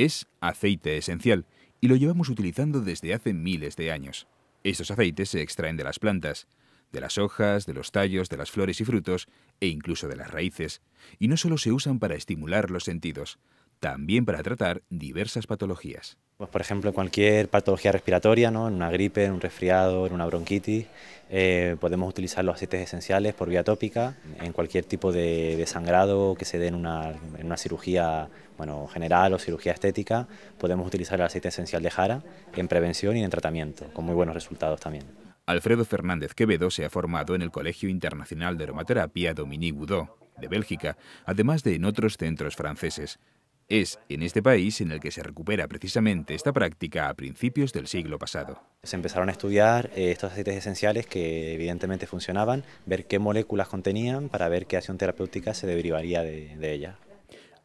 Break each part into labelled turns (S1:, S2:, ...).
S1: Es aceite esencial y lo llevamos utilizando desde hace miles de años. Estos aceites se extraen de las plantas, de las hojas, de los tallos, de las flores y frutos e incluso de las raíces, y no solo se usan para estimular los sentidos, también para tratar diversas patologías. Pues, por ejemplo,
S2: cualquier patología respiratoria, ¿no? en una gripe, en un resfriado, en una bronquitis, eh, podemos utilizar los aceites esenciales por vía tópica, en cualquier tipo de, sangrado que se dé en una, en una, cirugía bueno, general o cirugía estética, podemos utilizar el aceite esencial de jara en prevención y en
S1: tratamiento, con muy buenos resultados también. Alfredo Fernández Quevedo se ha formado en el Colegio Internacional de Aromaterapia Dominique Boudot, de Bélgica, además de en otros centros franceses. Es en este país en el que se recupera precisamente esta práctica a principios del siglo pasado. Se empezaron a estudiar eh, estos aceites esenciales que evidentemente funcionaban, ver qué moléculas contenían para ver qué acción terapéutica se derivaría de, ella.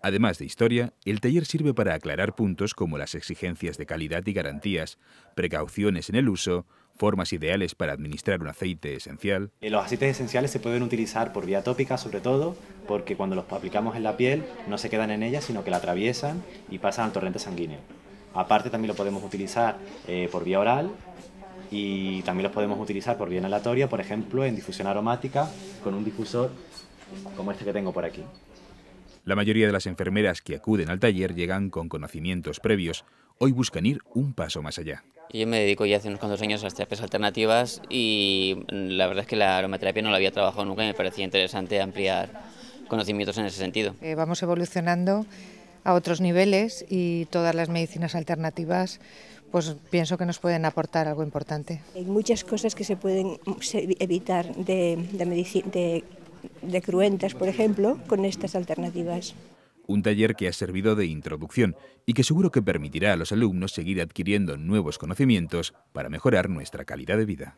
S1: Además de historia, el taller sirve para aclarar puntos como las exigencias de calidad y garantías, precauciones en el uso, formas ideales para administrar un aceite esencial.
S2: Eh, los aceites esenciales se pueden utilizar por vía tópica sobre todo porque cuando los aplicamos en la piel no se quedan en ella sino que la atraviesan y pasan al torrente sanguíneo. Aparte también lo podemos utilizar eh, por vía oral y también los podemos utilizar por vía inhalatoria, por ejemplo en difusión aromática con un difusor como este que tengo por aquí.
S1: La mayoría de las enfermeras que acuden al taller llegan con conocimientos previos. Hoy buscan ir un paso más allá.
S2: Yo me dedico ya hace unos cuantos años a las terapias alternativas y mm, la verdad es que la aromaterapia no la había trabajado nunca y me parecía interesante ampliar conocimientos en ese sentido.
S1: Eh, vamos evolucionando a otros niveles y todas las medicinas alternativas pues pienso que nos pueden aportar algo importante.
S2: Hay muchas cosas que se pueden evitar de, de, de de cruentas, por ejemplo, con estas alternativas.
S1: Un taller que ha servido de introducción y que seguro que permitirá a los alumnos seguir adquiriendo nuevos conocimientos para mejorar nuestra calidad de vida.